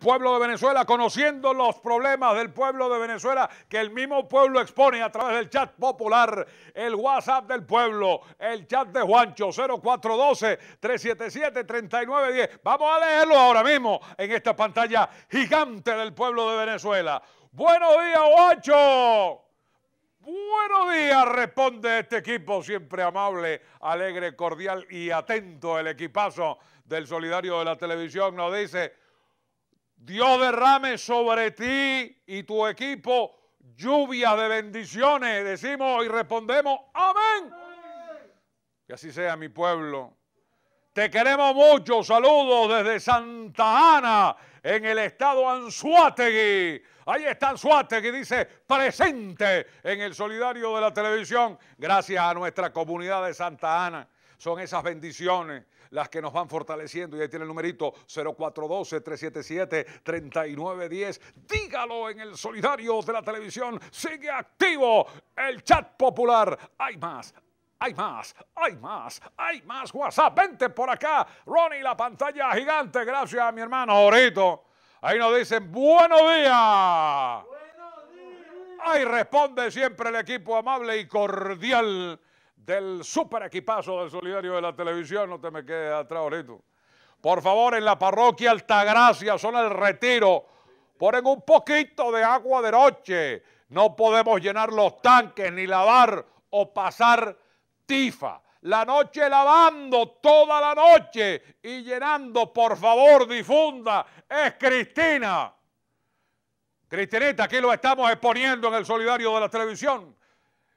pueblo de Venezuela, conociendo los problemas del pueblo de Venezuela que el mismo pueblo expone a través del chat popular, el WhatsApp del pueblo, el chat de Juancho 0412-377-3910. Vamos a leerlo ahora mismo en esta pantalla gigante del pueblo de Venezuela. Buenos días, Juancho. Buenos días, responde este equipo, siempre amable, alegre, cordial y atento. El equipazo del Solidario de la Televisión nos dice, Dios derrame sobre ti y tu equipo lluvia de bendiciones. Decimos y respondemos, amén. Que así sea mi pueblo. Te queremos mucho. Saludos desde Santa Ana, en el estado Anzuategui. Ahí está Anzuategui, dice presente en el solidario de la televisión. Gracias a nuestra comunidad de Santa Ana. Son esas bendiciones las que nos van fortaleciendo. Y ahí tiene el numerito 0412-377-3910. Dígalo en el solidario de la televisión. Sigue activo el chat popular. Hay más, hay más, hay más, hay más WhatsApp. Vente por acá, Ronnie, la pantalla gigante. Gracias a mi hermano Orito. Ahí nos dicen, buenos días. Buenos días. Ahí responde siempre el equipo amable y cordial del super equipazo del solidario de la televisión, no te me quedes atrás ahorita. Por favor, en la parroquia Altagracia, zona El retiro, ponen un poquito de agua de noche. No podemos llenar los tanques, ni lavar o pasar tifa. La noche lavando, toda la noche y llenando, por favor, difunda, es Cristina. Cristinita, aquí lo estamos exponiendo en el solidario de la televisión.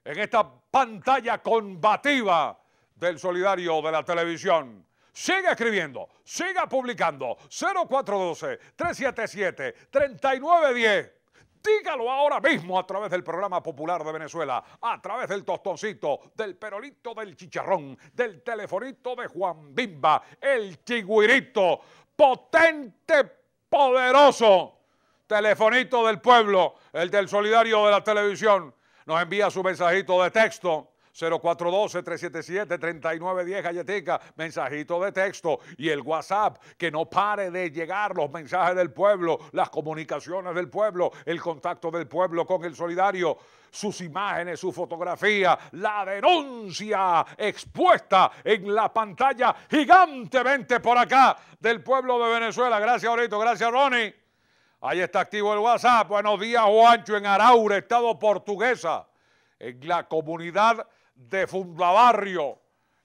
En esta pantalla combativa del solidario de la televisión. Sigue escribiendo, siga publicando. 0412-377-3910. Dígalo ahora mismo a través del programa popular de Venezuela, a través del tostoncito, del perolito del chicharrón, del telefonito de Juan Bimba, el chigüirito, potente, poderoso, telefonito del pueblo, el del solidario de la televisión nos envía su mensajito de texto. 0412-377-3910, galletica, mensajito de texto y el WhatsApp, que no pare de llegar los mensajes del pueblo, las comunicaciones del pueblo, el contacto del pueblo con el solidario, sus imágenes, su fotografía, la denuncia expuesta en la pantalla gigantemente por acá del pueblo de Venezuela. Gracias, Orito, gracias, Ronnie. Ahí está activo el WhatsApp. Buenos días, Juancho, en Araure, Estado Portuguesa, en la comunidad de Fundabarrio.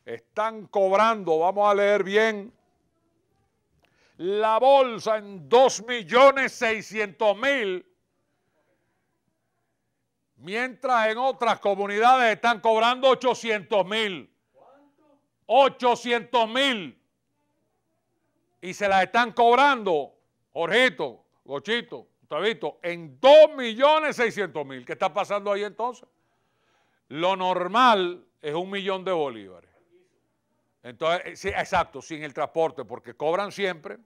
Están cobrando, vamos a leer bien, la bolsa en 2.600.000, mientras en otras comunidades están cobrando 800.000. ¿Cuánto? mil y se la están cobrando, Jorgito, Gochito, visto? en 2.600.000. ¿Qué está pasando ahí entonces? Lo normal es un millón de bolívares. Entonces, eh, sí, exacto, sin el transporte, porque cobran siempre.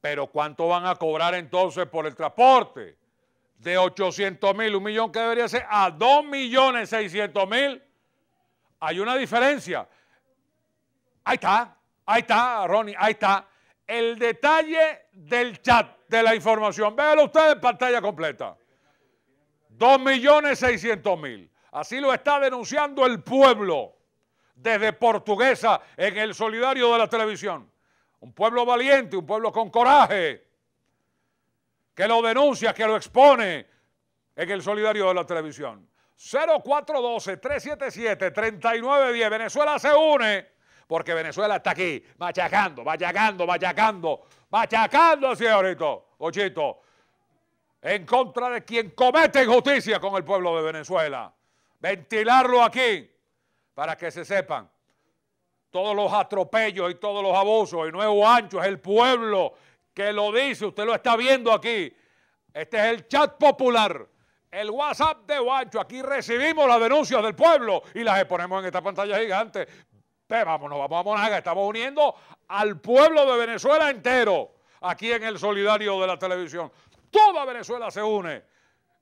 Pero ¿cuánto van a cobrar entonces por el transporte? De 800.000, mil, un millón que debería ser, a 2.600.000. millones mil. Hay una diferencia. Ahí está, ahí está, Ronnie, ahí está el detalle del chat de la información. Véalo ustedes en pantalla completa. 2.600.000. Así lo está denunciando el pueblo desde Portuguesa en el solidario de la televisión. Un pueblo valiente, un pueblo con coraje, que lo denuncia, que lo expone en el solidario de la televisión. 0412-377-3910. Venezuela se une porque Venezuela está aquí, machacando, machacando, machacando, machacando, señorito, ochito, en contra de quien comete injusticia con el pueblo de Venezuela. Ventilarlo aquí para que se sepan todos los atropellos y todos los abusos. Y no es Ancho es el pueblo que lo dice, usted lo está viendo aquí. Este es el chat popular, el WhatsApp de Guancho. Aquí recibimos las denuncias del pueblo y las exponemos en esta pantalla gigante vamos, vamos a Monaga, estamos uniendo al pueblo de Venezuela entero aquí en el solidario de la televisión. Toda Venezuela se une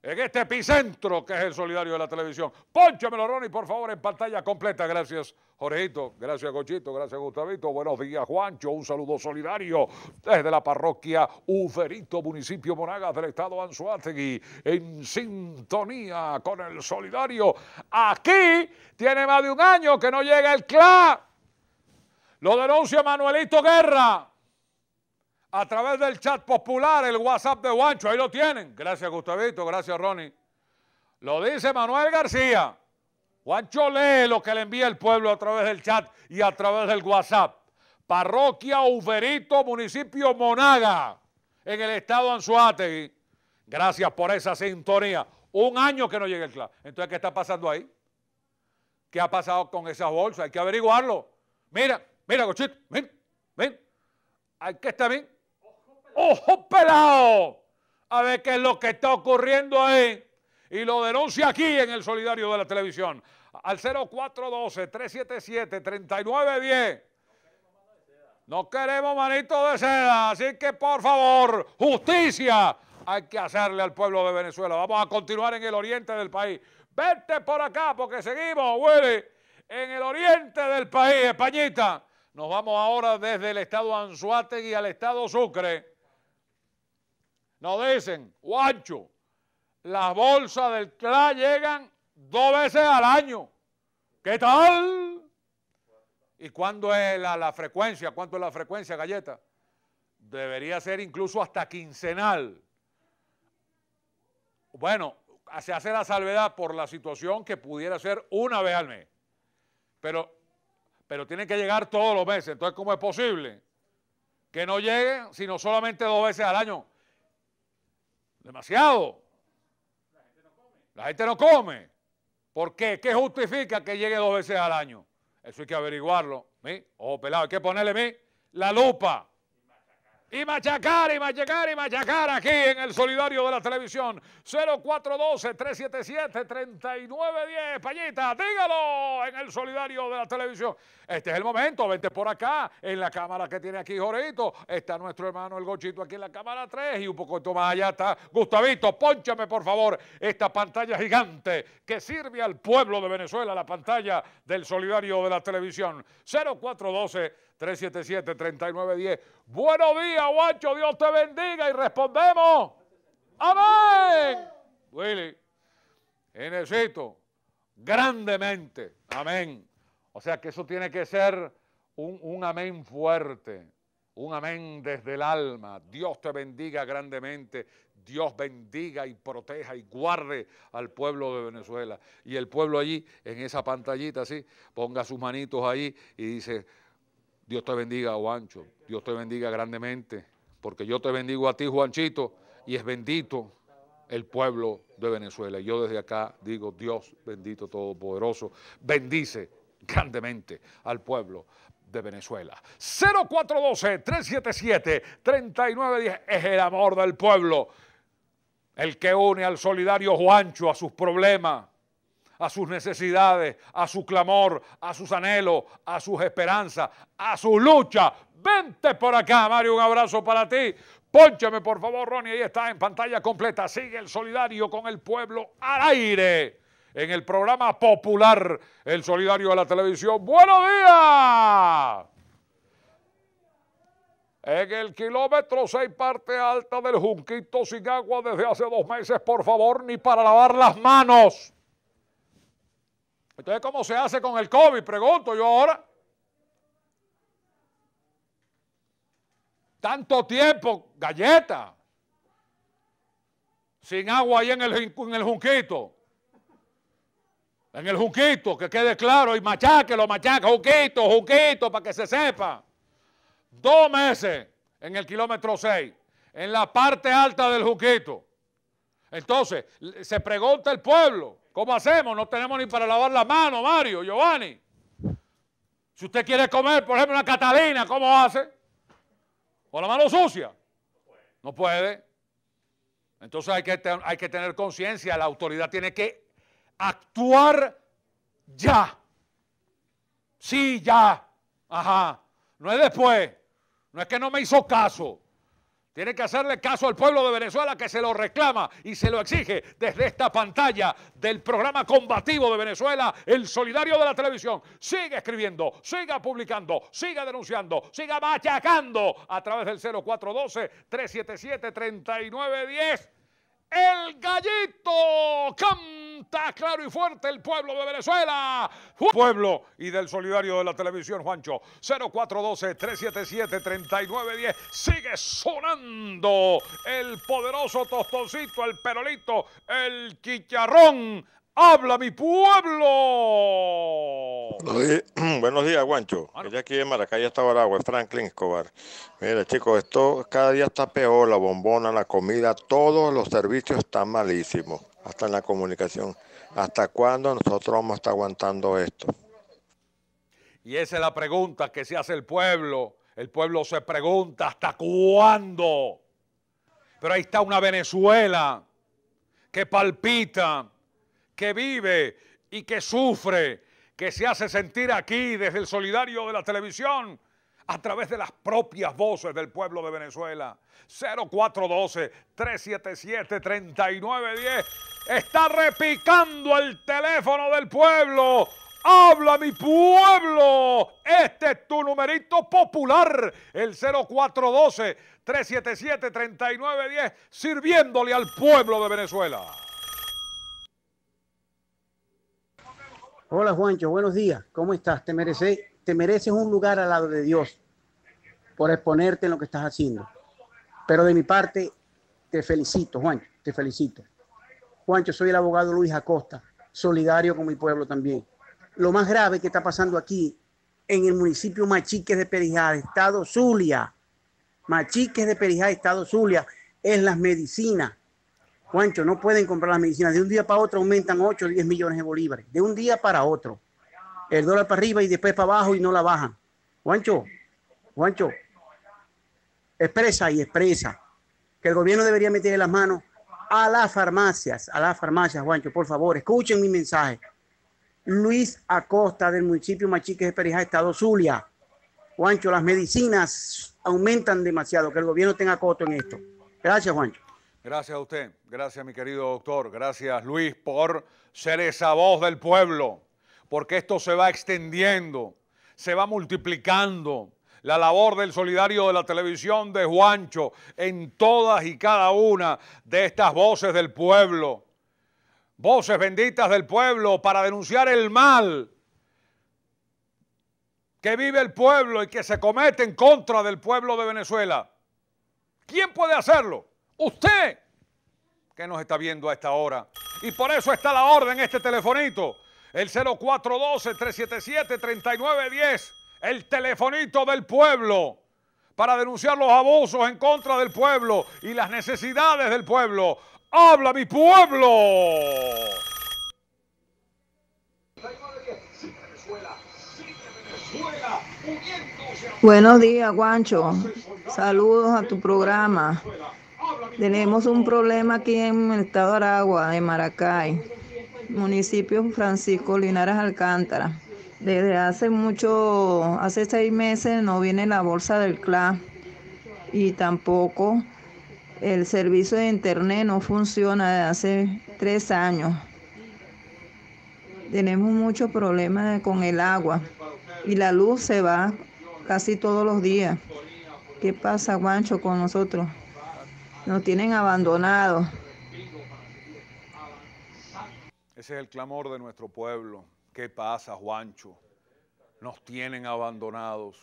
en este epicentro que es el solidario de la televisión. Pónchamelo, Ronnie, por favor, en pantalla completa. Gracias, Jorgito. Gracias, Cochito. Gracias, Gustavito. Buenos días, Juancho. Un saludo solidario desde la parroquia Uferito, municipio Monagas del estado Anzuategui, en sintonía con el solidario. Aquí tiene más de un año que no llega el CLA. Lo denuncia Manuelito Guerra a través del chat popular, el WhatsApp de Guancho, ahí lo tienen. Gracias Gustavito, gracias Ronnie. Lo dice Manuel García. Guancho lee lo que le envía el pueblo a través del chat y a través del WhatsApp. Parroquia Uferito, municipio Monaga, en el estado Anzoátegui. Anzuategui. Gracias por esa sintonía. Un año que no llega el clase. Entonces, ¿qué está pasando ahí? ¿Qué ha pasado con esas bolsas? Hay que averiguarlo. Mira, mira, Cochito, ven, ven. Hay que estar bien ojo pelado a ver qué es lo que está ocurriendo ahí y lo denuncia aquí en el Solidario de la Televisión. Al 0412-377-3910. No queremos manito de seda, así que por favor, justicia hay que hacerle al pueblo de Venezuela. Vamos a continuar en el oriente del país. Vete por acá porque seguimos, huele en el oriente del país, Españita. Nos vamos ahora desde el estado Anzuategui al estado Sucre no dicen, guancho, las bolsas del CLA llegan dos veces al año. ¿Qué tal? ¿Y cuándo es la, frecuencia? ¿Cuánto es la frecuencia, galleta? Debería ser incluso hasta quincenal. Bueno, se hace la salvedad por la situación que pudiera ser una vez al mes. Pero, pero tienen que llegar todos los meses. Entonces, ¿cómo es posible que no lleguen sino solamente dos veces al año? Demasiado. La gente no come. ¿Por qué? ¿Qué justifica que llegue dos veces al año? Eso hay que averiguarlo. Ojo pelado, hay que ponerle la lupa y machacar y machacar y machacar aquí en el solidario de la televisión. 0412-377-3910. Pañita, dígalo en el solidario de la televisión. Este es el momento, vente por acá, en la cámara que tiene aquí Jorito. Está nuestro hermano el Gochito aquí en la cámara 3 y un poquito más allá está Gustavito. Pónchame por favor esta pantalla gigante que sirve al pueblo de Venezuela, la pantalla del solidario de la televisión. 0412 377-3910. Buenos días, guacho. Dios te bendiga. Y respondemos. Amén. Willy, necesito grandemente. Amén. O sea que eso tiene que ser un, amén fuerte. Un amén desde el alma. Dios te bendiga grandemente. Dios bendiga y proteja y guarde al pueblo de Venezuela. Y el pueblo allí, en esa pantallita así, ponga sus manitos ahí y dice, Dios te bendiga, Juancho. Dios te bendiga grandemente, porque yo te bendigo a ti, Juanchito, y es bendito el pueblo de Venezuela. yo desde acá digo, Dios bendito Todopoderoso, bendice grandemente al pueblo de Venezuela. 0412-377-3910 es el amor del pueblo, el que une al solidario Juancho a sus problemas, a sus necesidades, a su clamor, a sus anhelos, a sus esperanzas, a su lucha. Vente por acá, Mario, un abrazo para ti. Pónchame, por favor, Ronnie, ahí está en pantalla completa. Sigue el solidario con el pueblo al aire. En el programa popular, el solidario de la televisión. ¡Buenos días! En el kilómetro 6, parte alta del Junquito, sin agua desde hace dos meses, por favor, ni para lavar las manos. Entonces, ¿cómo se hace con el COVID? Pregunto yo ahora. Tanto tiempo, galleta. Sin agua ahí en el, en el junquito. En el junquito, que quede claro. Y lo machaca, junquito, junquito, para que se sepa. Dos meses en el kilómetro 6, en la parte alta del junquito. Entonces, se pregunta el pueblo. ¿Cómo hacemos? No tenemos ni para lavar la mano, Mario, Giovanni. Si usted quiere comer, por ejemplo, una catalina, ¿cómo hace? Con la mano sucia. No puede. Entonces hay que, hay que tener conciencia, la autoridad tiene que actuar ya. Sí, ya. Ajá. No es después. No es que no me hizo caso. Tiene que hacerle caso al pueblo de Venezuela que se lo reclama y se lo exige desde esta pantalla del programa combativo de Venezuela, el solidario de la televisión. Sigue escribiendo, siga publicando, siga denunciando, siga machacando a través del 0412-377-3910. El gallito Cam Está claro y fuerte el pueblo de Venezuela. Pueblo y del solidario de la televisión, Juancho. 0412-377-3910. Sigue sonando el poderoso tostoncito, el perolito, el chicharrón. ¡Habla mi pueblo! Buenos días, Juancho ah, aquí en Maracay está Baragua, Franklin Escobar. Mira, chicos, esto cada día está peor, la bombona, la comida, todos los servicios están malísimos hasta en la comunicación. ¿Hasta cuándo nosotros vamos a estar aguantando esto? Y esa es la pregunta que se hace el pueblo. El pueblo se pregunta, ¿hasta cuándo? Pero ahí está una Venezuela que palpita, que vive y que sufre, que se hace sentir aquí desde el solidario de la televisión a través de las propias voces del pueblo de Venezuela. 0412-377-3910. Está repicando el teléfono del pueblo. Habla mi pueblo. Este es tu numerito popular. El 0412-377-3910. Sirviéndole al pueblo de Venezuela. Hola Juancho, buenos días. ¿Cómo estás? Te mereces, un lugar al lado de Dios por exponerte en lo que estás haciendo. Pero de mi parte, te felicito, Juancho, te felicito. Juancho, soy el abogado Luis Acosta, solidario con mi pueblo también. Lo más grave que está pasando aquí en el municipio Machiques de Perijá, Estado Zulia, Machiques de Perijá, Estado Zulia, es las medicinas. Juancho, no pueden comprar las medicinas. De un día para otro aumentan 8 o 10 millones de bolívares. De un día para otro. El dólar para arriba y después para abajo y no la bajan. Juancho, Juancho, expresa y expresa que el gobierno debería meterle las manos a las farmacias, a las farmacias, Juancho, por favor, escuchen mi mensaje. Luis Acosta del municipio Machiques de Perijá, Estado Zulia. Juancho, las medicinas aumentan demasiado, que el gobierno tenga coto en esto. Gracias, Juancho. Gracias a usted, gracias mi querido doctor, gracias Luis por ser esa voz del pueblo, porque esto se va extendiendo, se va multiplicando la labor del solidario de la televisión de Juancho en todas y cada una de estas voces del pueblo. Voces benditas del pueblo para denunciar el mal que vive el pueblo y que se comete en contra del pueblo de Venezuela. ¿Quién puede hacerlo? Usted que nos está viendo a esta hora. Y por eso está la orden, este telefonito, el 0412-377-3910 el telefonito del pueblo para denunciar los abusos en contra del pueblo y las necesidades del pueblo. ¡Habla mi pueblo! Buenos días, Guancho. Saludos a tu programa. Tenemos un problema aquí en el estado de Aragua, en Maracay, municipio Francisco Linares Alcántara. Desde hace mucho, hace seis meses no viene la bolsa del CLA y tampoco el servicio de internet no funciona desde hace tres años. Tenemos muchos problemas con el agua y la luz se va casi todos los días. ¿Qué pasa, Guancho, con nosotros? Nos tienen abandonados. Ese es el clamor de nuestro pueblo. ¿Qué pasa, Juancho? Nos tienen abandonados.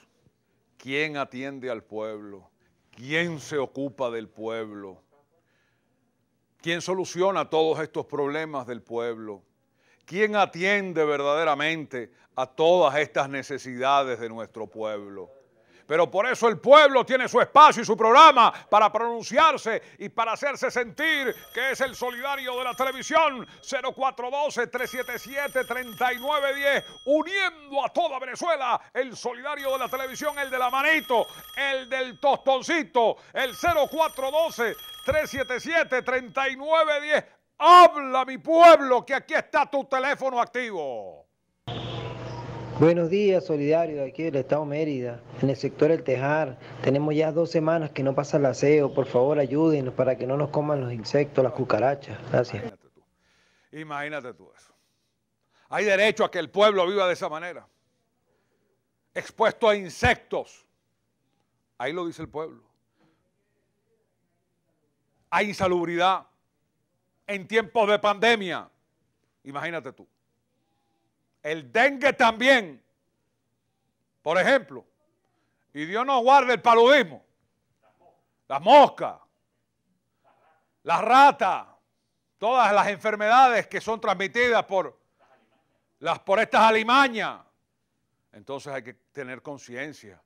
¿Quién atiende al pueblo? ¿Quién se ocupa del pueblo? ¿Quién soluciona todos estos problemas del pueblo? ¿Quién atiende verdaderamente a todas estas necesidades de nuestro pueblo? Pero por eso el pueblo tiene su espacio y su programa para pronunciarse y para hacerse sentir que es el solidario de la televisión 0412-377-3910, uniendo a toda Venezuela el solidario de la televisión, el de la manito, el del tostoncito, el 0412-377-3910. Habla mi pueblo que aquí está tu teléfono activo. Buenos días, Solidario, aquí del Estado Mérida, en el sector El Tejar. Tenemos ya dos semanas que no pasa el aseo. Por favor, ayúdenos para que no nos coman los insectos, las cucarachas. Gracias. Imagínate tú, Imagínate tú eso. Hay derecho a que el pueblo viva de esa manera. Expuesto a insectos. Ahí lo dice el pueblo. Hay insalubridad en tiempos de pandemia. Imagínate tú. El dengue también. Por ejemplo. Y Dios nos guarde el paludismo. Las moscas. Las ratas. Todas las enfermedades que son transmitidas por, las, por estas alimañas. Entonces hay que tener conciencia.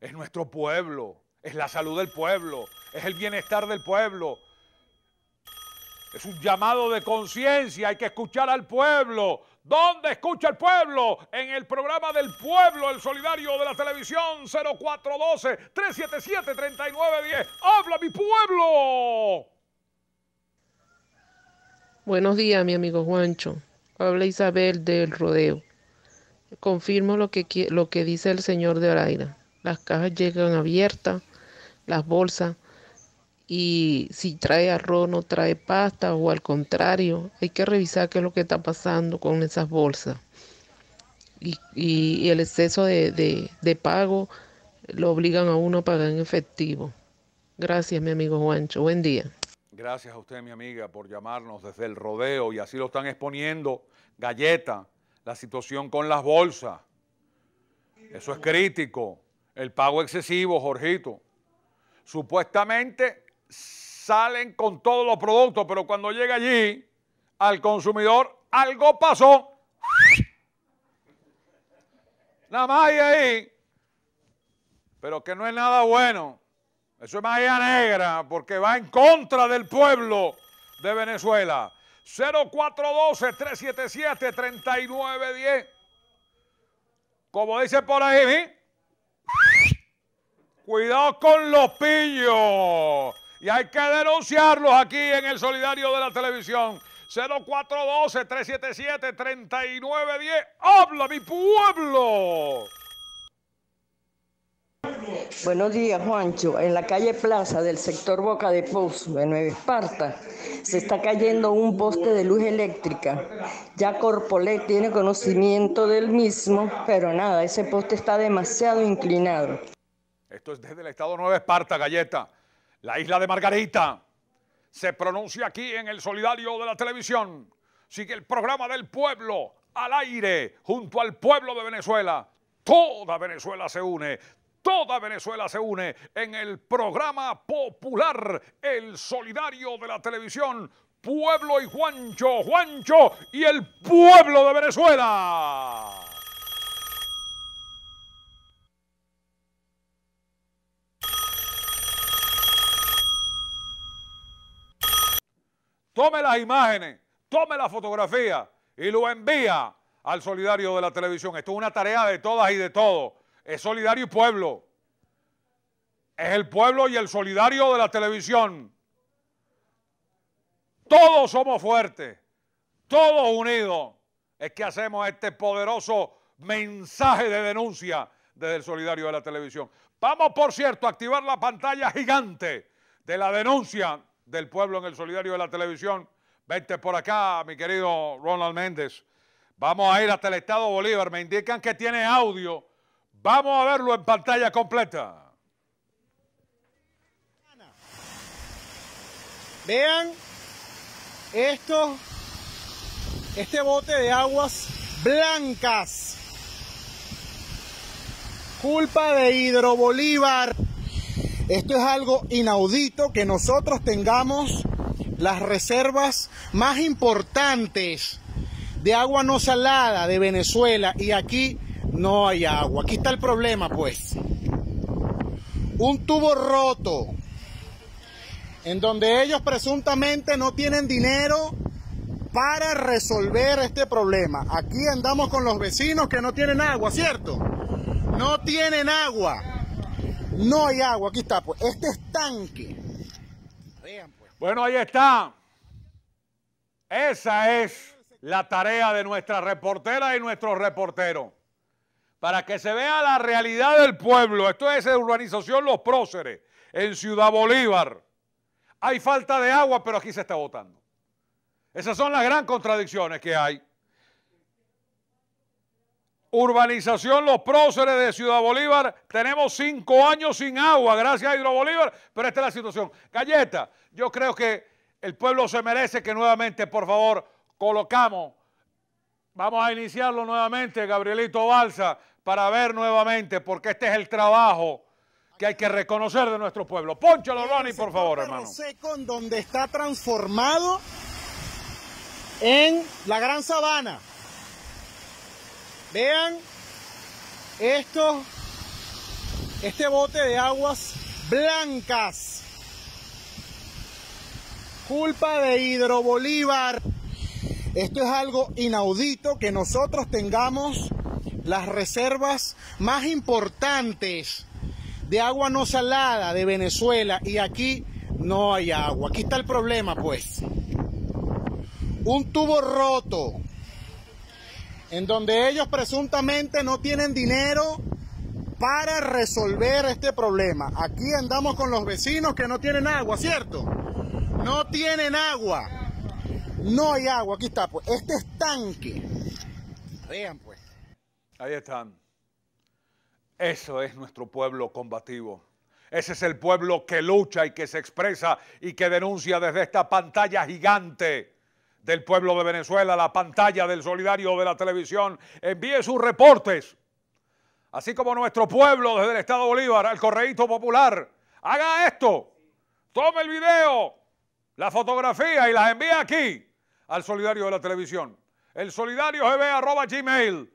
Es nuestro pueblo. Es la salud del pueblo. Es el bienestar del pueblo. Es un llamado de conciencia, hay que escuchar al pueblo, ¿Dónde escucha el pueblo? En el programa del pueblo, el solidario de la televisión 0412-377-3910. ¡Habla mi pueblo! Buenos días, mi amigo Juancho. Habla Isabel del Rodeo. Confirmo lo que, lo que dice el señor de Oraira. Las cajas llegan abiertas, las bolsas y si trae arroz, no trae pasta o al contrario, hay que revisar qué es lo que está pasando con esas bolsas. Y, el exceso de, de, pago lo obligan a uno a pagar en efectivo. Gracias, mi amigo Juancho. Buen día. Gracias a usted, mi amiga, por llamarnos desde el rodeo y así lo están exponiendo, galleta, la situación con las bolsas. Eso es crítico. El pago excesivo, Jorgito. Supuestamente salen con todos los productos, pero cuando llega allí al consumidor, algo pasó. la más ahí, pero que no es nada bueno. Eso es magia negra porque va en contra del pueblo de Venezuela. 0412-377-3910. Como dice por ahí, ¿eh? cuidado con los pillos. Y hay que denunciarlos aquí en el solidario de la televisión. 0412-377-3910. ¡Habla mi pueblo! Buenos días, Juancho. En la calle Plaza del sector Boca de Pozo, de Nueva Esparta, se está cayendo un poste de luz eléctrica. Ya Corpolet tiene conocimiento del mismo, pero nada, ese poste está demasiado inclinado. Esto es desde el estado Nueva Esparta, Galleta. La isla de Margarita se pronuncia aquí en el solidario de la televisión. Sigue el programa del pueblo al aire junto al pueblo de Venezuela. Toda Venezuela se une, toda Venezuela se une en el programa popular El Solidario de la Televisión. Pueblo y Juancho, Juancho y el pueblo de Venezuela. tome las imágenes, tome la fotografía y lo envía al solidario de la televisión. Esto es una tarea de todas y de todos. Es solidario y pueblo. Es el pueblo y el solidario de la televisión. Todos somos fuertes, todos unidos. Es que hacemos este poderoso mensaje de denuncia desde el solidario de la televisión. Vamos, por cierto, a activar la pantalla gigante de la denuncia del pueblo en el solidario de la televisión. Vente por acá, mi querido Ronald Méndez. Vamos a ir hasta el Estado Bolívar. Me indican que tiene audio. Vamos a verlo en pantalla completa. Vean esto, este bote de aguas blancas. Culpa de Hidro Bolívar esto es algo inaudito que nosotros tengamos las reservas más importantes de agua no salada de Venezuela y aquí no hay agua. Aquí está el problema, pues. Un tubo roto en donde ellos presuntamente no tienen dinero para resolver este problema. Aquí andamos con los vecinos que no tienen agua, ¿cierto? No tienen agua. No hay agua, aquí está, pues. Este es tanque. Pues. Bueno, ahí está. Esa es la tarea de nuestra reportera y nuestro reportero. Para que se vea la realidad del pueblo. Esto es de urbanización Los Próceres, en Ciudad Bolívar. Hay falta de agua, pero aquí se está votando. Esas son las gran contradicciones que hay. Urbanización Los Próceres de Ciudad Bolívar. Tenemos cinco años sin agua, gracias a Hidro Bolívar, pero esta es la situación. Galleta, yo creo que el pueblo se merece que nuevamente, por favor, colocamos. Vamos a iniciarlo nuevamente, Gabrielito Balsa, para ver nuevamente, porque este es el trabajo que hay que reconocer de nuestro pueblo. Ponchalo, Ronnie, por favor, hermano. con donde está transformado en la Gran Sabana Vean esto, este bote de aguas blancas. Culpa de Hidro Bolívar Esto es algo inaudito que nosotros tengamos las reservas más importantes de agua no salada de Venezuela y aquí no hay agua. Aquí está el problema, pues. Un tubo roto en donde ellos presuntamente no tienen dinero para resolver este problema. Aquí andamos con los vecinos que no tienen agua, ¿cierto? No tienen agua. No hay agua, aquí está, pues. Este estanque. Vean, pues. Ahí están. Eso es nuestro pueblo combativo. Ese es el pueblo que lucha y que se expresa y que denuncia desde esta pantalla gigante del pueblo de Venezuela, la pantalla del solidario de la televisión, envíe sus reportes, así como nuestro pueblo desde el Estado Bolívar, al correíto popular, haga esto, tome el video, la fotografía y las envíe aquí al solidario de la televisión. El solidario gb arroba gmail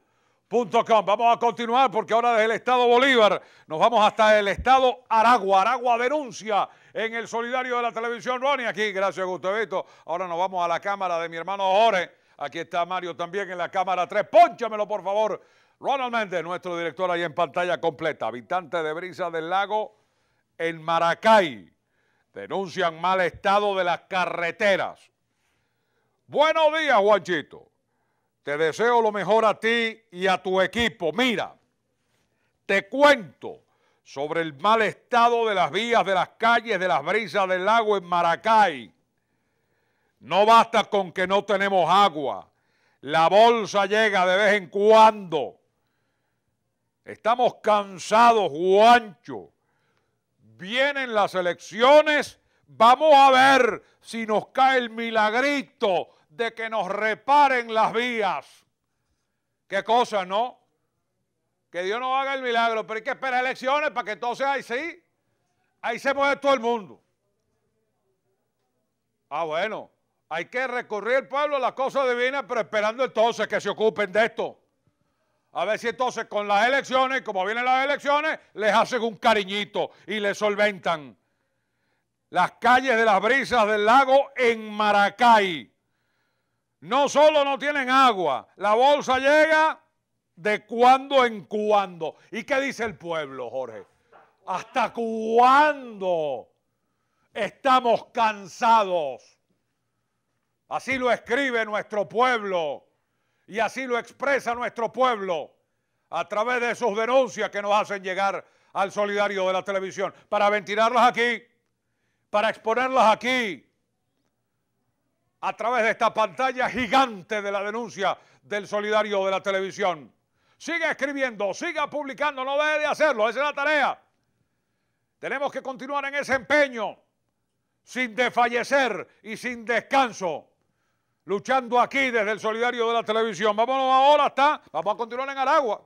Vamos a continuar porque ahora desde el estado Bolívar nos vamos hasta el estado Aragua. Aragua denuncia en el solidario de la televisión Ronnie. Aquí, gracias Gustavito. Ahora nos vamos a la cámara de mi hermano Jorge. Aquí está Mario también en la cámara 3. Pónchamelo, por favor. Ronald Méndez, nuestro director ahí en pantalla completa. Habitante de Brisa del Lago en Maracay. Denuncian mal estado de las carreteras. Buenos días, Juanchito. Te deseo lo mejor a ti y a tu equipo. Mira, te cuento sobre el mal estado de las vías, de las calles, de las brisas del lago en Maracay. No basta con que no tenemos agua. La bolsa llega de vez en cuando. Estamos cansados, Juancho. Vienen las elecciones. Vamos a ver si nos cae el milagrito de que nos reparen las vías. Qué cosa, ¿no? Que Dios nos haga el milagro, pero hay que esperar elecciones para que entonces ahí sí, ahí se mueve todo el mundo. Ah, bueno, hay que recurrir al pueblo a las cosas divinas, pero esperando entonces que se ocupen de esto. A ver si entonces con las elecciones, como vienen las elecciones, les hacen un cariñito y les solventan las calles de las brisas del lago en Maracay no solo no tienen agua, la bolsa llega de cuando en cuando. ¿Y qué dice el pueblo, Jorge? ¿Hasta cuándo estamos cansados? Así lo escribe nuestro pueblo y así lo expresa nuestro pueblo a través de sus denuncias que nos hacen llegar al solidario de la televisión para ventilarlas aquí, para exponerlas aquí, a través de esta pantalla gigante de la denuncia del solidario de la televisión. Siga escribiendo, siga publicando, no deje de hacerlo, esa es la tarea. Tenemos que continuar en ese empeño, sin desfallecer y sin descanso, luchando aquí desde el solidario de la televisión. Vámonos ahora ¿está? vamos a continuar en Aragua.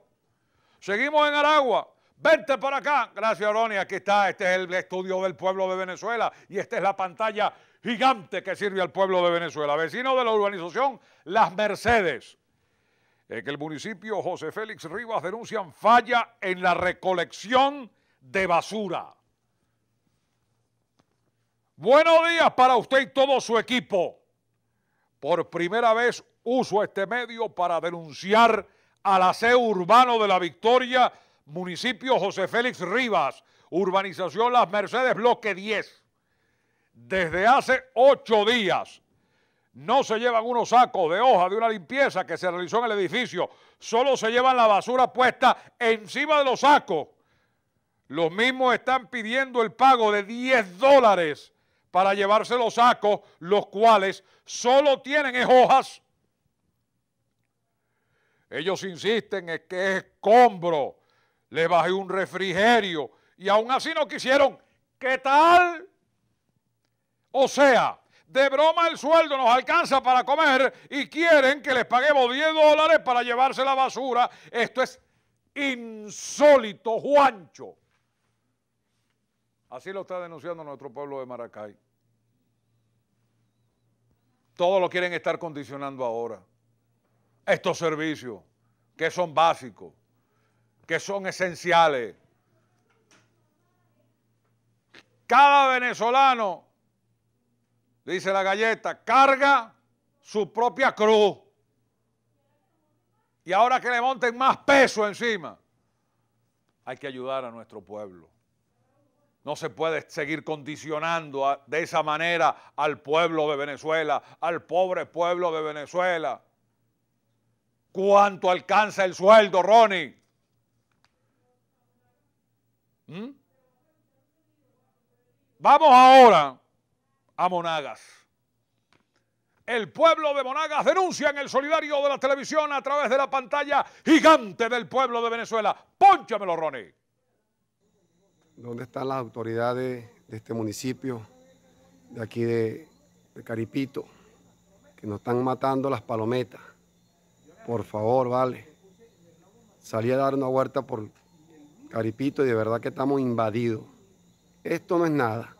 Seguimos en Aragua. Vente para acá. Gracias, Aronia, Aquí está. Este es el estudio del pueblo de Venezuela. Y esta es la pantalla gigante que sirve al pueblo de Venezuela, vecino de la urbanización Las Mercedes. En el municipio José Félix Rivas denuncian falla en la recolección de basura. Buenos días para usted y todo su equipo. Por primera vez uso este medio para denunciar al aseo urbano de la Victoria, municipio José Félix Rivas, urbanización Las Mercedes, bloque 10 desde hace ocho días no se llevan unos sacos de hoja de una limpieza que se realizó en el edificio, solo se llevan la basura puesta encima de los sacos. Los mismos están pidiendo el pago de 10 dólares para llevarse los sacos, los cuales solo tienen hojas. Ellos insisten en que es escombro, le bajé un refrigerio y aún así no quisieron. ¿Qué tal? O sea, de broma el sueldo nos alcanza para comer y quieren que les paguemos 10 dólares para llevarse la basura. Esto es insólito, Juancho. Así lo está denunciando nuestro pueblo de Maracay. Todos lo quieren estar condicionando ahora. Estos servicios que son básicos, que son esenciales. Cada venezolano dice la galleta, carga su propia cruz. Y ahora que le monten más peso encima, hay que ayudar a nuestro pueblo. No se puede seguir condicionando de esa manera al pueblo de Venezuela, al pobre pueblo de Venezuela. ¿Cuánto alcanza el sueldo, Ronnie? ¿Mm? Vamos ahora a Monagas. El pueblo de Monagas denuncia en el solidario de la televisión a través de la pantalla gigante del pueblo de Venezuela. Pónchamelo, Ronnie. ¿Dónde están las autoridades de este municipio, de aquí de, de Caripito, que nos están matando las palometas? Por favor, vale. Salí a dar una vuelta por Caripito y de verdad que estamos invadidos. Esto no es nada.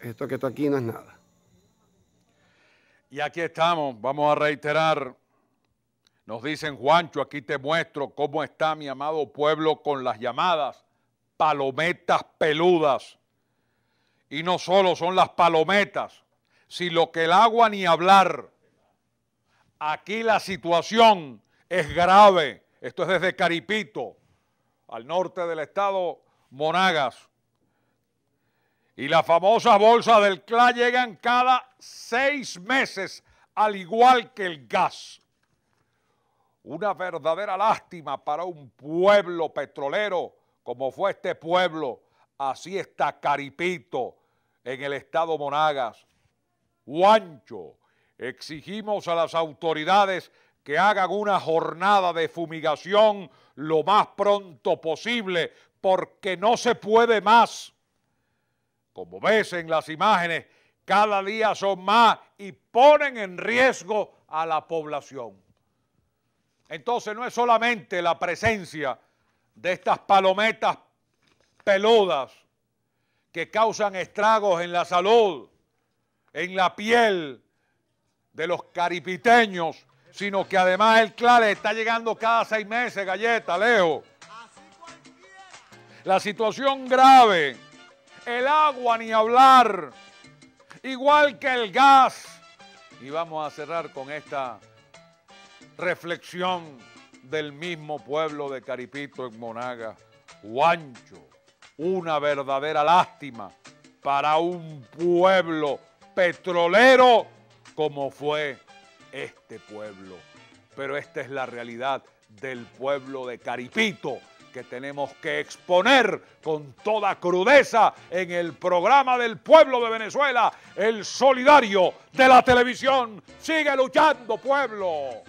Esto que está aquí no es nada. Y aquí estamos, vamos a reiterar. Nos dicen, Juancho, aquí te muestro cómo está mi amado pueblo con las llamadas palometas peludas. Y no solo son las palometas, sino que el agua ni hablar. Aquí la situación es grave. Esto es desde Caripito, al norte del estado Monagas. Y las famosas bolsas del CLA llegan cada seis meses, al igual que el gas. Una verdadera lástima para un pueblo petrolero como fue este pueblo. Así está Caripito en el estado Monagas. Guancho, exigimos a las autoridades que hagan una jornada de fumigación lo más pronto posible, porque no se puede más. Como ves en las imágenes, cada día son más y ponen en riesgo a la población. Entonces no es solamente la presencia de estas palometas peludas que causan estragos en la salud, en la piel de los caripiteños, sino que además el clare está llegando cada seis meses, galleta, leo. La situación grave el agua ni hablar. Igual que el gas. Y vamos a cerrar con esta reflexión del mismo pueblo de Caripito en Monaga. Guancho, una verdadera lástima para un pueblo petrolero como fue este pueblo. Pero esta es la realidad del pueblo de Caripito que tenemos que exponer con toda crudeza en el programa del pueblo de Venezuela, el solidario de la televisión. Sigue luchando, pueblo.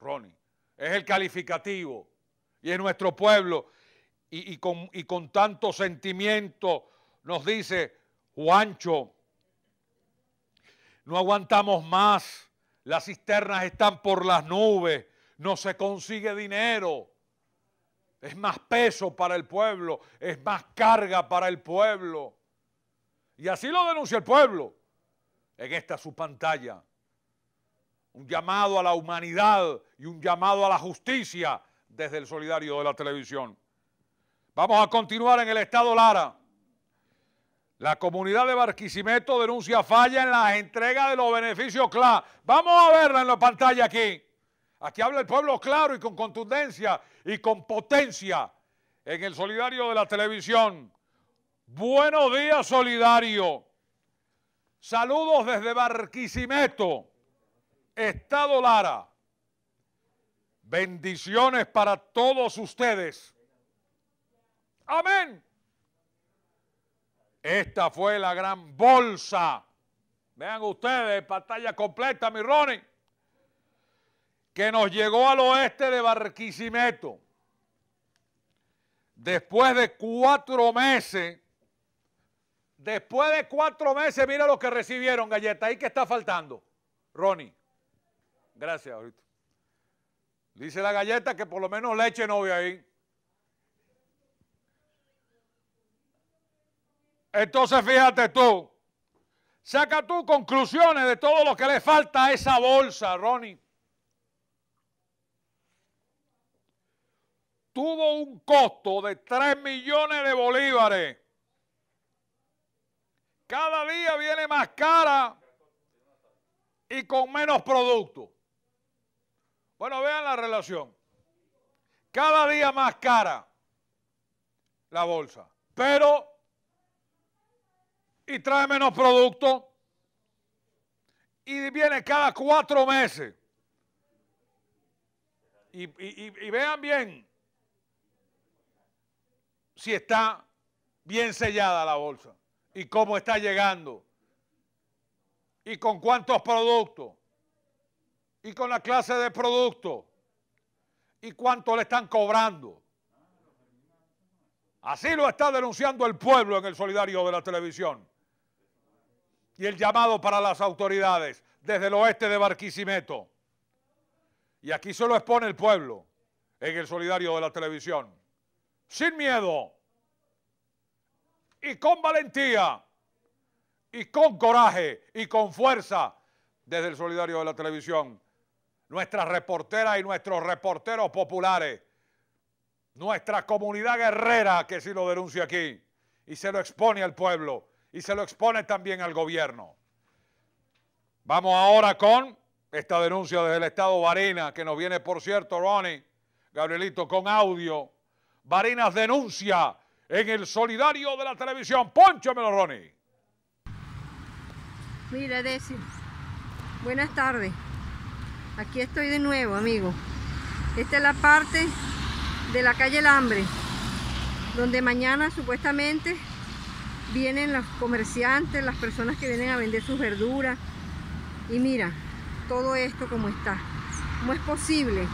Ronnie, es el calificativo y es nuestro pueblo y, y con tanto sentimiento nos dice, Juancho, no aguantamos más, las cisternas están por las nubes, no se consigue dinero es más peso para el pueblo, es más carga para el pueblo. Y así lo denuncia el pueblo en esta su pantalla. Un llamado a la humanidad y un llamado a la justicia desde el solidario de la televisión. Vamos a continuar en el estado Lara. La comunidad de Barquisimeto denuncia falla en la entrega de los beneficios CLA. Vamos a verla en la pantalla aquí. Aquí habla el pueblo claro y con contundencia y con potencia en el solidario de la televisión. Buenos días, solidario. Saludos desde Barquisimeto, Estado Lara. Bendiciones para todos ustedes. Amén. Esta fue la gran bolsa. Vean ustedes, pantalla completa, mi Ronnie que nos llegó al oeste de Barquisimeto. Después de cuatro meses, después de cuatro meses, mira lo que recibieron, Galleta. Ahí que está faltando, Ronnie. Gracias, ahorita. Dice la galleta que por lo menos leche no ve ahí. Entonces fíjate tú, saca tú conclusiones de todo lo que le falta a esa bolsa, Ronnie. tuvo un costo de 3 millones de bolívares. Cada día viene más cara y con menos producto. Bueno, vean la relación. Cada día más cara la bolsa, pero y trae menos producto y viene cada cuatro meses. Y, vean bien, si está bien sellada la bolsa y cómo está llegando y con cuántos productos y con la clase de productos y cuánto le están cobrando. Así lo está denunciando el pueblo en el solidario de la televisión. Y el llamado para las autoridades desde el oeste de Barquisimeto. Y aquí se lo expone el pueblo en el solidario de la televisión. Sin miedo y con valentía y con coraje y con fuerza desde el solidario de la televisión. Nuestras reporteras y nuestros reporteros populares. Nuestra comunidad guerrera que sí lo denuncia aquí y se lo expone al pueblo y se lo expone también al gobierno. Vamos ahora con esta denuncia desde el Estado Varina, que nos viene, por cierto, Ronnie, Gabrielito, con audio. Varinas denuncia en el solidario de la televisión. Poncho Melorroni. Mira, Desi. Buenas tardes. Aquí estoy de nuevo, amigo. Esta es la parte de la calle El Hambre, donde mañana supuestamente vienen los comerciantes, las personas que vienen a vender sus verduras. Y mira, todo esto como está. ¿Cómo es posible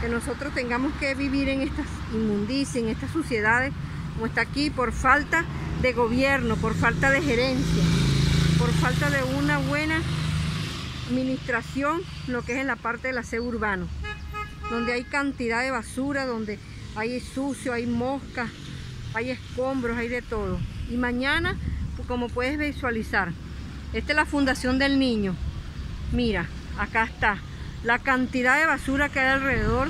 que nosotros tengamos que vivir en estas inmundicias, en estas suciedades como está aquí, por falta de gobierno, por falta de gerencia, por falta de una buena administración, lo que es en la parte de la sede urbano, donde hay cantidad de basura, donde hay sucio, hay moscas, hay escombros, hay de todo. Y mañana, como puedes visualizar, esta es la fundación del niño. Mira, acá está la cantidad de basura que hay alrededor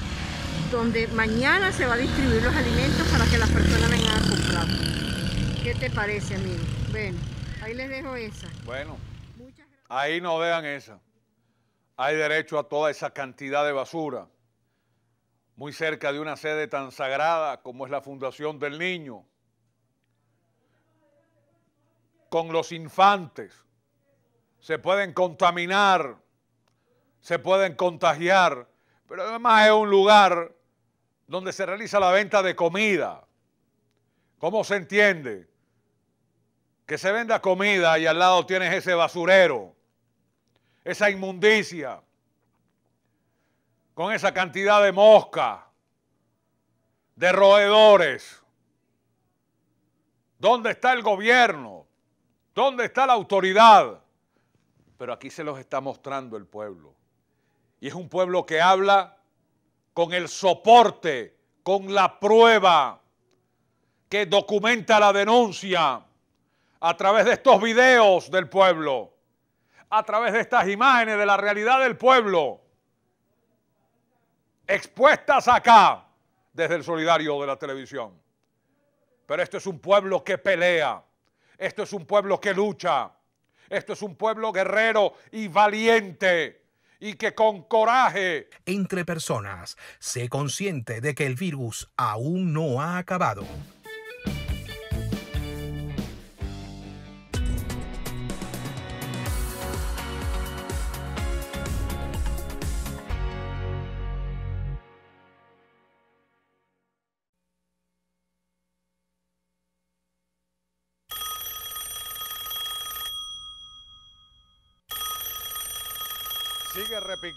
donde mañana se va a distribuir los alimentos para que las personas vengan a comprar. ¿Qué te parece, amigo? Bueno, ahí les dejo esa. Bueno, ahí no vean esa. Hay derecho a toda esa cantidad de basura. Muy cerca de una sede tan sagrada como es la Fundación del Niño. Con los infantes. Se pueden contaminar. Se pueden contagiar pero además es un lugar donde se realiza la venta de comida. ¿Cómo se entiende? Que se venda comida y al lado tienes ese basurero, esa inmundicia, con esa cantidad de mosca, de roedores. ¿Dónde está el gobierno? ¿Dónde está la autoridad? Pero aquí se los está mostrando el pueblo. Y es un pueblo que habla con el soporte, con la prueba que documenta la denuncia a través de estos videos del pueblo, a través de estas imágenes de la realidad del pueblo, expuestas acá desde el solidario de la televisión. Pero esto es un pueblo que pelea, esto es un pueblo que lucha, esto es un pueblo guerrero y valiente y que con coraje entre personas se consciente de que el virus aún no ha acabado.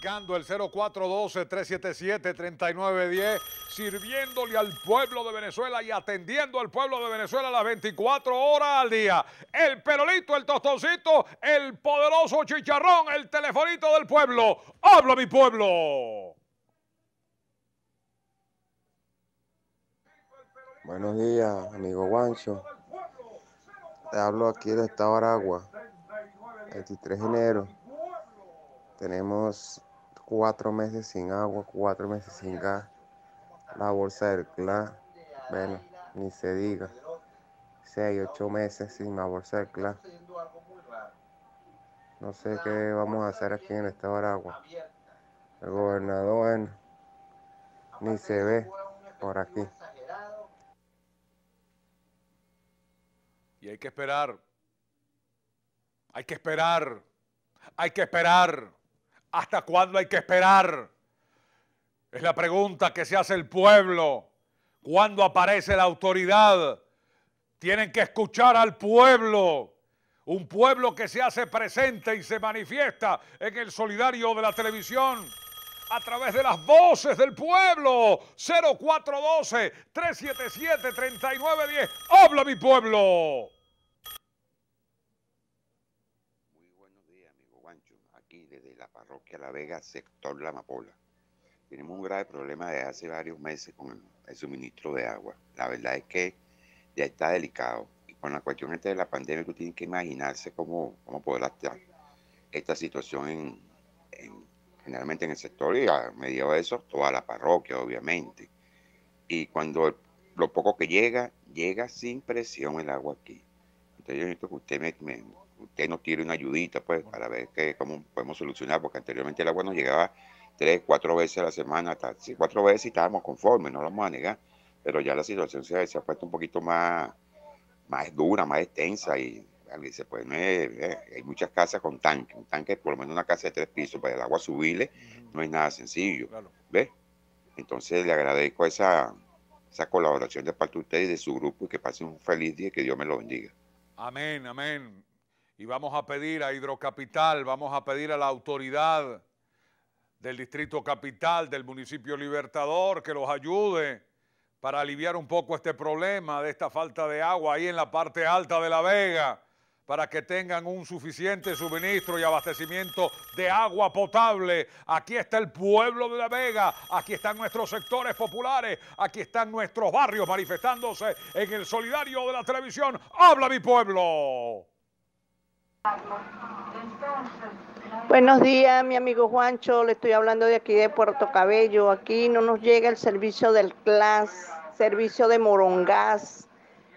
marcando el 0412-377-3910, sirviéndole al pueblo de Venezuela y atendiendo al pueblo de Venezuela las 24 horas al día. El perolito, el tostoncito, el poderoso chicharrón, el telefonito del pueblo. Hablo mi pueblo! Buenos días, amigo Guancho. Te hablo aquí del estado de Aragua, 23 de enero. Tenemos cuatro meses sin agua, cuatro meses sin gas, la bolsa del clan, bueno, ni se diga, seis, ocho meses sin la bolsa del clan. No sé qué vamos a hacer aquí en esta estado de El gobernador, bueno, ni se ve por aquí. Y hay que esperar. Hay que esperar. Hay que esperar. ¿Hasta cuándo hay que esperar? Es la pregunta que se hace el pueblo. ¿Cuándo aparece la autoridad? Tienen que escuchar al pueblo. Un pueblo que se hace presente y se manifiesta en el solidario de la televisión a través de las voces del pueblo. 0412-377-3910. Habla mi pueblo. que a La Vega, sector La Amapola. Tenemos un grave problema desde hace varios meses con el suministro de agua. La verdad es que ya está delicado. Y con la cuestión de la pandemia, que tiene que imaginarse cómo, cómo poder estar esta situación en, generalmente en el sector y a medio de eso toda la parroquia, obviamente. Y cuando lo poco que llega, llega sin presión el agua aquí. Entonces yo necesito que usted me usted nos tire una ayudita, pues, para ver que, cómo podemos solucionar, porque anteriormente el agua nos llegaba tres, cuatro veces a la semana, hasta cuatro veces y estábamos conformes, no lo vamos a negar, pero ya la situación se, ha puesto un poquito más, más dura, más extensa y dice, pues no hay muchas casas con tanque, un tanque por lo menos una casa de tres pisos, para el agua subirle no es nada sencillo, Entonces le agradezco esa, esa colaboración de parte de ustedes y de su grupo y que pase un feliz día y que Dios me lo bendiga. Amén, amén y vamos a pedir a Hidrocapital, vamos a pedir a la autoridad del Distrito Capital, del municipio Libertador, que los ayude para aliviar un poco este problema de esta falta de agua ahí en la parte alta de La Vega, para que tengan un suficiente suministro y abastecimiento de agua potable. Aquí está el pueblo de La Vega, aquí están nuestros sectores populares, aquí están nuestros barrios manifestándose en el solidario de la televisión. ¡Habla mi pueblo! Buenos días, mi amigo Juancho. Le estoy hablando de aquí de Puerto Cabello. Aquí no nos llega el servicio del CLAS, servicio de Morongás,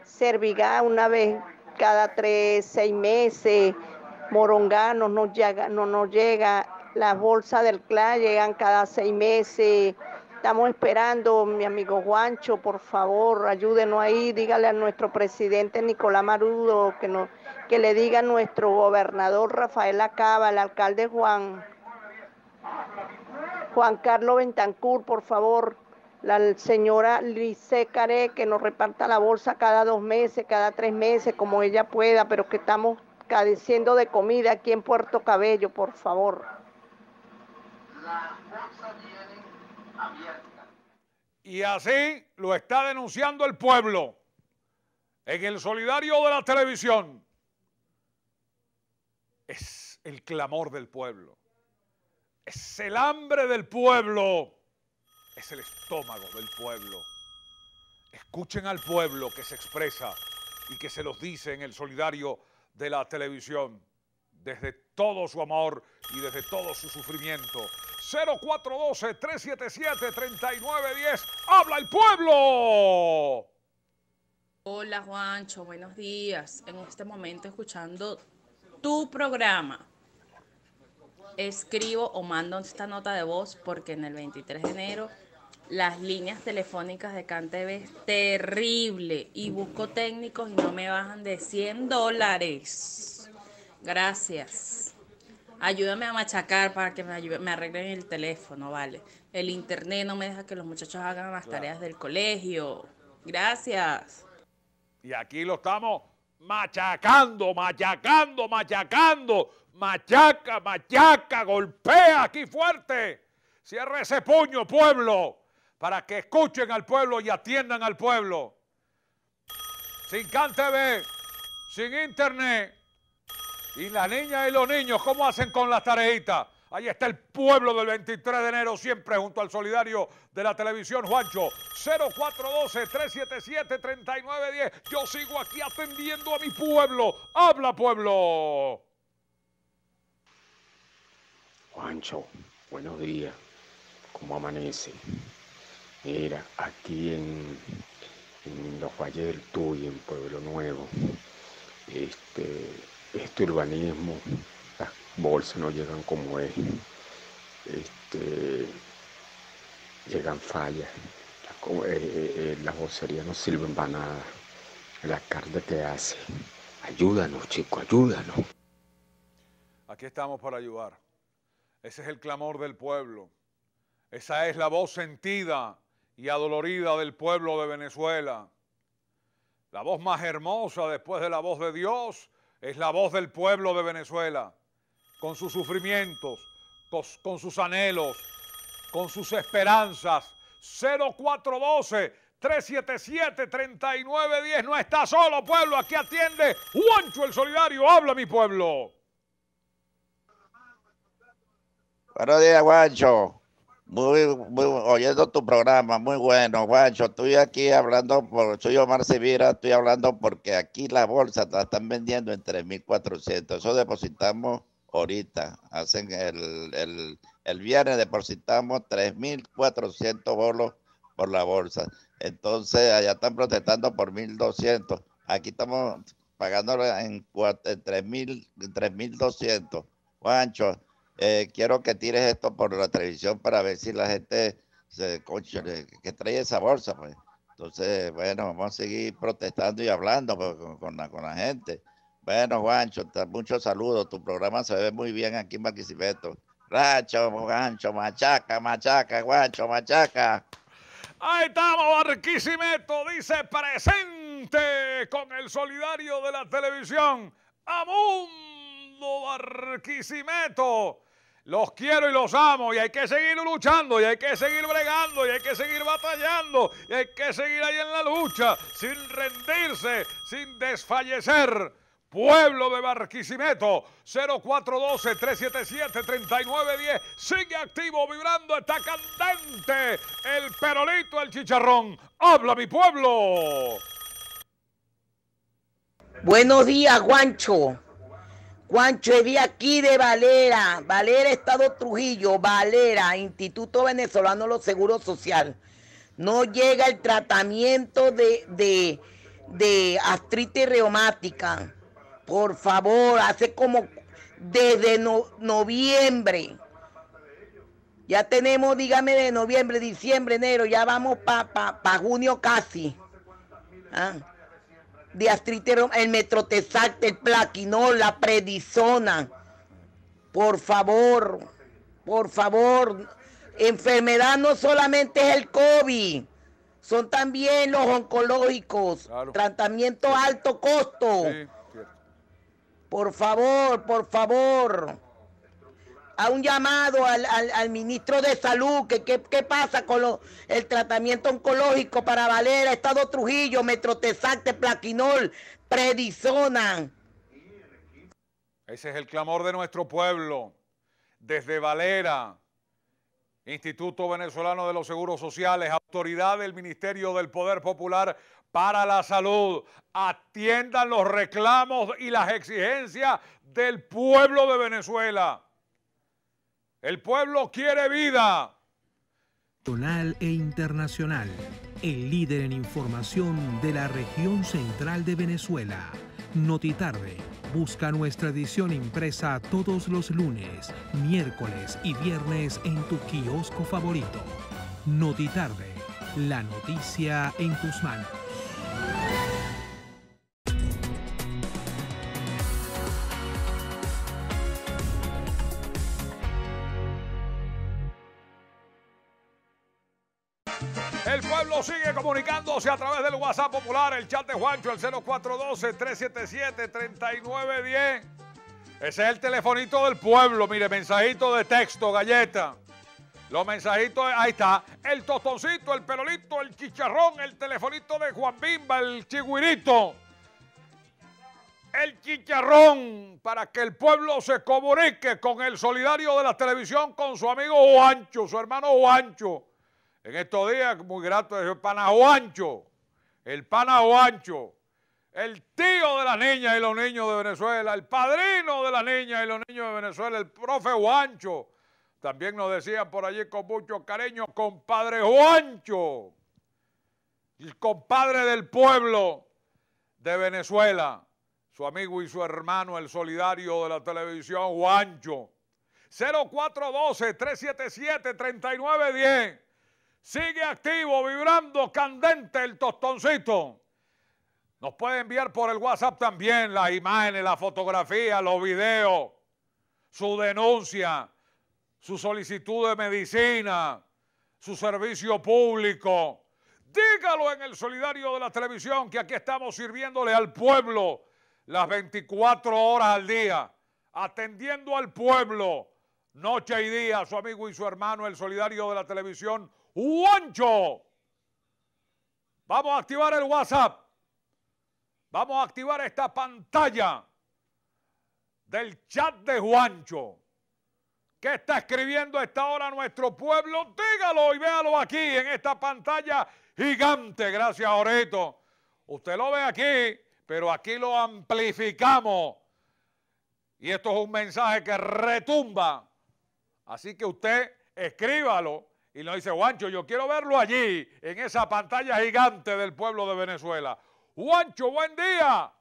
Servigá una vez cada tres, seis meses. Morongás no llega, no nos llega. Las bolsas del CLAS llegan cada seis meses. Estamos esperando, mi amigo Juancho, por favor, ayúdenos ahí. Dígale a nuestro presidente Nicolás Marudo que nos que le diga nuestro gobernador Rafael Acaba, el alcalde Juan, Juan Carlos Bentancur, por favor, la señora Lice Care, que nos reparta la bolsa cada dos meses, cada tres meses, como ella pueda, pero que estamos careciendo de comida aquí en Puerto Cabello, por favor. Y así lo está denunciando el pueblo en el solidario de la televisión es el clamor del pueblo, es el hambre del pueblo, es el estómago del pueblo. Escuchen al pueblo que se expresa y que se los dice en el solidario de la televisión, desde todo su amor y desde todo su sufrimiento. 0412-377-3910, habla el pueblo. Hola Juancho, buenos días. En este momento escuchando tu programa. Escribo o mando esta nota de voz porque en el 23 de enero las líneas telefónicas de CanTV es terrible y busco técnicos y no me bajan de 100 dólares. Gracias. Ayúdame a machacar para que me, me arreglen el teléfono, ¿vale? El internet no me deja que los muchachos hagan las tareas del colegio. Gracias. Y aquí lo estamos machacando, machacando, machacando, machaca, machaca, golpea aquí fuerte. cierre ese puño, pueblo, para que escuchen al pueblo y atiendan al pueblo. Sin CAN sin internet. Y la niña y los niños, ¿cómo hacen con las tareitas? Ahí está el pueblo del 23 de enero, siempre junto al solidario de la televisión, Juancho. 0412-377-3910. Yo sigo aquí atendiendo a mi pueblo. Habla, pueblo. Juancho, buenos días. ¿Cómo amanece? Mira, aquí en, en Los Valles del en Pueblo Nuevo, este, este urbanismo bolsas no llegan como es, este, llegan fallas, las, bolserías eh, eh, eh, no sirven para nada, la carne que hace. Ayúdanos, chicos, ayúdanos. Aquí estamos para ayudar. Ese es el clamor del pueblo. Esa es la voz sentida y adolorida del pueblo de Venezuela. La voz más hermosa después de la voz de Dios es la voz del pueblo de Venezuela con sus sufrimientos, con sus anhelos, con sus esperanzas. 0412-377-3910. No está solo, pueblo. Aquí atiende Juancho el Solidario. Habla mi pueblo. Buenos días, Juancho. Muy, oyendo tu programa, muy bueno, Juancho. Estoy aquí hablando, por, soy Omar Sevilla, estoy hablando porque aquí la bolsa la están vendiendo en 3.400. Eso depositamos ahorita. Hacen el, el, el viernes depositamos 3.400 bolos por la bolsa. Entonces, allá están protestando por 1.200. Aquí estamos pagando en, 3.200. Juancho, eh, quiero que tires esto por la televisión para ver si la gente se concha, que trae esa bolsa. Pues. Entonces, bueno, vamos a seguir protestando y hablando pues, con la gente. Bueno, Juancho, muchos saludos. Tu programa se ve muy bien aquí en Barquisimeto. ¡Racho, Juancho, machaca, machaca, Juancho, machaca. Ahí estamos, Barquisimeto, dice presente con el solidario de la televisión. Amundo Barquisimeto. Los quiero y los amo y hay que seguir luchando y hay que seguir bregando y hay que seguir batallando y hay que seguir ahí en la lucha sin rendirse, sin desfallecer Pueblo de Barquisimeto, 0412-377-3910. Sigue activo, vibrando, está cantante, El perolito, el chicharrón. Habla mi pueblo. Buenos días, Guancho. Guancho es de aquí de Valera, Valera Estado Trujillo, Valera, Instituto Venezolano de los Seguros Social. No llega el tratamiento de, de, de artritis reumática por favor, hace como desde noviembre. Ya tenemos, dígame, de noviembre, diciembre, enero, ya vamos para pa, junio casi. ¿Ah? el metrotesalte, el plaquinol, la predisona. Por favor, por favor. Enfermedad no solamente es el COVID, son también los oncológicos, tratamiento alto costo. Por favor, por favor. A un llamado al, ministro de Salud, que qué pasa con el tratamiento oncológico para Valera, Estado Trujillo, Tesante, Plaquinol, Predizona? Ese es el clamor de nuestro pueblo. Desde Valera, Instituto Venezolano de los Seguros Sociales, autoridad del Ministerio del Poder Popular, para la salud. Atiendan los reclamos y las exigencias del pueblo de Venezuela. El pueblo quiere vida. Nacional e internacional, el líder en información de la región central de Venezuela. Notitarde. Busca nuestra edición impresa todos los lunes, miércoles y viernes en tu kiosco favorito. Notitarde. La noticia en tus manos. comunicándose a través del WhatsApp popular, el chat de Juancho, el 0412-377-3910. Ese es el telefonito del pueblo, mire, mensajito de texto, galleta. Los mensajitos, ahí está. El tostoncito, el perolito, el chicharrón, el telefonito de Juan Bimba, el chigüirito. El chicharrón, para que el pueblo se comunique con el solidario de la televisión, con su amigo Juancho, su hermano Juancho. En estos días, muy grato, el Juancho, el Juancho, el tío de las niñas y los niños de Venezuela, el padrino de las niñas y los niños de Venezuela, el profe Juancho. También nos decían por allí con mucho cariño, compadre Juancho, el compadre del pueblo de Venezuela, su amigo y su hermano, el solidario de la televisión, Juancho. 0412-377-3910. Sigue activo, vibrando, candente el tostoncito. Nos puede enviar por el WhatsApp también las imágenes, la fotografía, los videos, su denuncia, su solicitud de medicina, su servicio público. Dígalo en el solidario de la televisión que aquí estamos sirviéndole al pueblo las 24 horas al día, atendiendo al pueblo noche y día, su amigo y su hermano, el solidario de la televisión, Juancho. Vamos a activar el WhatsApp. Vamos a activar esta pantalla del chat de Juancho. ¿Qué está escribiendo a esta hora nuestro pueblo? Dígalo y véalo aquí en esta pantalla gigante. Gracias, Oreto. Usted lo ve aquí, pero aquí lo amplificamos. Y esto es un mensaje que retumba. Así que usted escríbalo y nos dice, Juancho, yo quiero verlo allí, en esa pantalla gigante del pueblo de Venezuela. Juancho, buen día.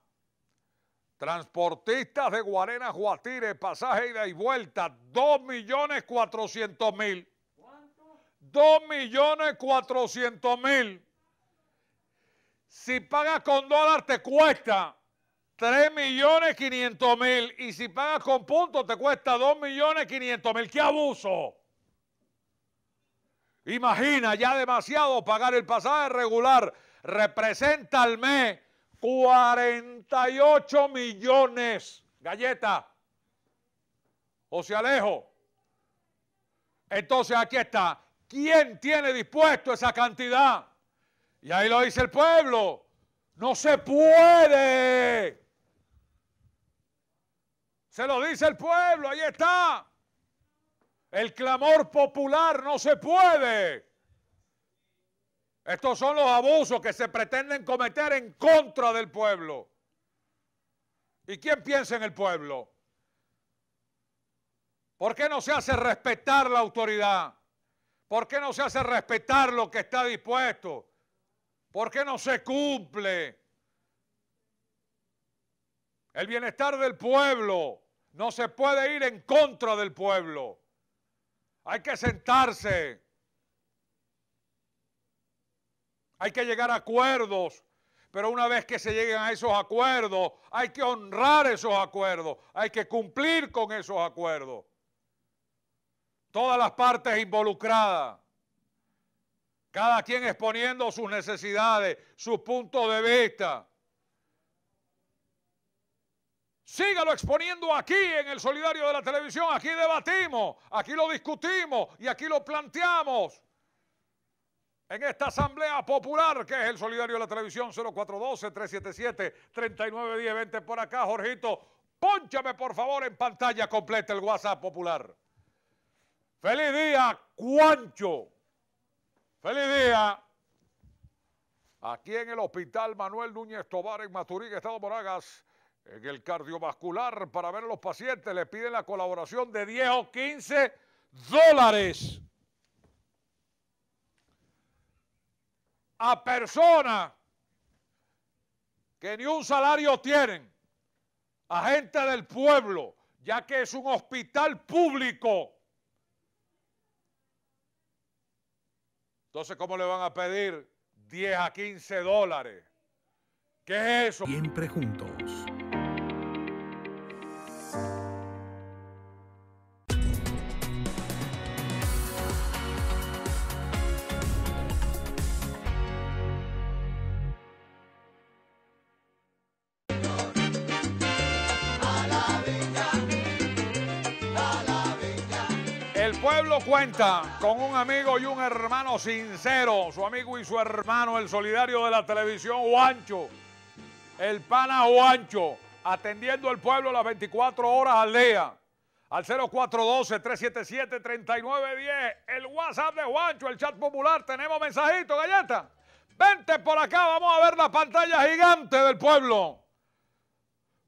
Transportistas de Guarena, Juatire, pasaje ida y vuelta, 2.400.000. ¿Cuánto? 2.400.000. Si pagas con dólar te cuesta 3.500.000 y si pagas con puntos te cuesta 2.500.000. ¡Qué abuso! Imagina, ya demasiado pagar el pasaje regular. Representa al mes 48 millones. Galleta. José Alejo. Entonces aquí está. ¿Quién tiene dispuesto esa cantidad? Y ahí lo dice el pueblo. No se puede. Se lo dice el pueblo, ahí está. El clamor popular no se puede. Estos son los abusos que se pretenden cometer en contra del pueblo. ¿Y quién piensa en el pueblo? ¿Por qué no se hace respetar la autoridad? ¿Por qué no se hace respetar lo que está dispuesto? ¿Por qué no se cumple? El bienestar del pueblo no se puede ir en contra del pueblo. Hay que sentarse. Hay que llegar a acuerdos. Pero una vez que se lleguen a esos acuerdos, hay que honrar esos acuerdos. Hay que cumplir con esos acuerdos. Todas las partes involucradas. Cada quien exponiendo sus necesidades, sus puntos de vista. Sígalo exponiendo aquí en el solidario de la televisión. Aquí debatimos, aquí lo discutimos y aquí lo planteamos. En esta asamblea popular que es el solidario de la televisión 0412-377-3910. Vente por acá, Jorgito. ponchame por favor en pantalla completa el WhatsApp popular. Feliz día, Cuancho. Feliz día. Aquí en el Hospital Manuel Núñez Tobar en Maturín, Estado Moragas en el cardiovascular para ver a los pacientes, le piden la colaboración de 10 o 15 dólares a personas que ni un salario tienen, a gente del pueblo, ya que es un hospital público. Entonces, ¿cómo le van a pedir 10 a 15 dólares? ¿Qué es eso? Siempre juntos cuenta con un amigo y un hermano sincero, su amigo y su hermano, el solidario de la televisión, Juancho, el pana Juancho, atendiendo al pueblo las 24 horas al día. Al 0412-377-3910, el WhatsApp de Juancho, el chat popular, tenemos mensajito, galleta. Vente por acá, vamos a ver la pantalla gigante del pueblo.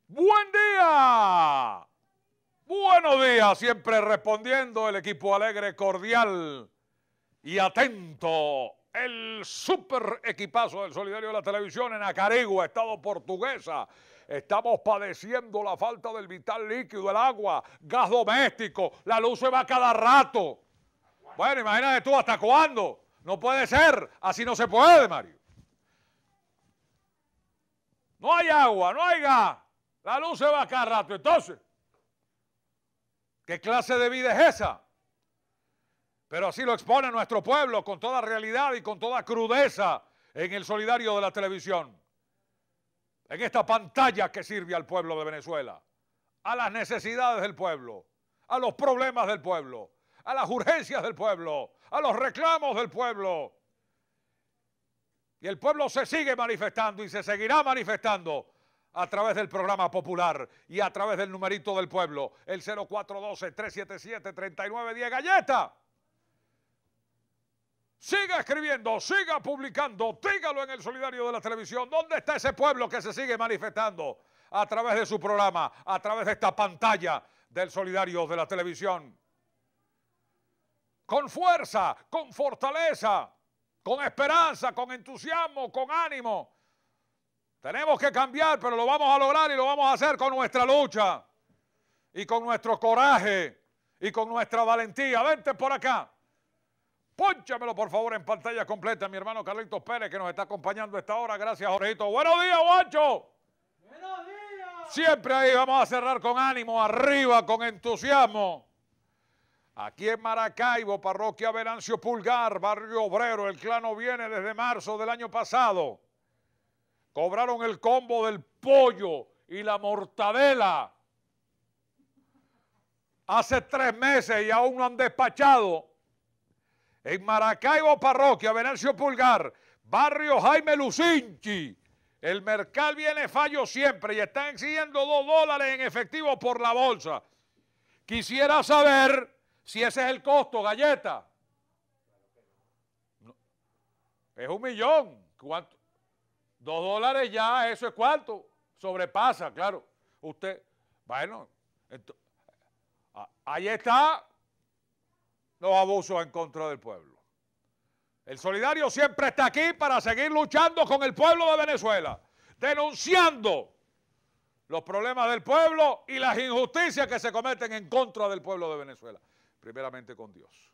Buen día. Buenos días, siempre respondiendo el equipo alegre, cordial y atento. El super equipazo del Solidario de la Televisión en Acarigua, Estado Portuguesa. Estamos padeciendo la falta del vital líquido, el agua, gas doméstico, la luz se va cada rato. Bueno, imagínate tú, ¿hasta cuándo? No puede ser, así no se puede, Mario. No hay agua, no hay gas, la luz se va cada rato. Entonces, ¿Qué clase de vida es esa? Pero así lo expone nuestro pueblo con toda realidad y con toda crudeza en el solidario de la televisión, en esta pantalla que sirve al pueblo de Venezuela, a las necesidades del pueblo, a los problemas del pueblo, a las urgencias del pueblo, a los reclamos del pueblo. Y el pueblo se sigue manifestando y se seguirá manifestando a través del programa popular y a través del numerito del pueblo, el 0412-377-3910. Galleta. Siga escribiendo, siga publicando, dígalo en el solidario de la televisión. ¿Dónde está ese pueblo que se sigue manifestando a través de su programa, a través de esta pantalla del solidario de la televisión? Con fuerza, con fortaleza, con esperanza, con entusiasmo, con ánimo tenemos que cambiar, pero lo vamos a lograr y lo vamos a hacer con nuestra lucha y con nuestro coraje y con nuestra valentía. Vente por acá. Pónchamelo, por favor, en pantalla completa, mi hermano Carlitos Pérez, que nos está acompañando esta hora. Gracias, Jorgito. Buenos días, guacho. Buenos días. Siempre ahí vamos a cerrar con ánimo, arriba, con entusiasmo. Aquí en Maracaibo, parroquia Venancio Pulgar, barrio obrero, el clano viene desde marzo del año pasado cobraron el combo del pollo y la mortadela hace tres meses y aún no han despachado. En Maracaibo, parroquia, Venancio Pulgar, barrio Jaime Lucinchi. El mercado viene fallo siempre y están exigiendo dos dólares en efectivo por la bolsa. Quisiera saber si ese es el costo, galleta. Es un millón. ¿Cuánto? Dos dólares ya, eso es cuánto. Sobrepasa, claro. Usted, bueno, ahí está los abusos en contra del pueblo. El solidario siempre está aquí para seguir luchando con el pueblo de Venezuela, denunciando los problemas del pueblo y las injusticias que se cometen en contra del pueblo de Venezuela. Primeramente con Dios.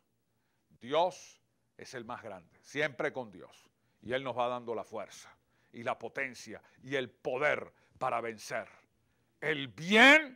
Dios es el más grande, siempre con Dios. Y Él nos va dando la fuerza y la potencia y el poder para vencer. El bien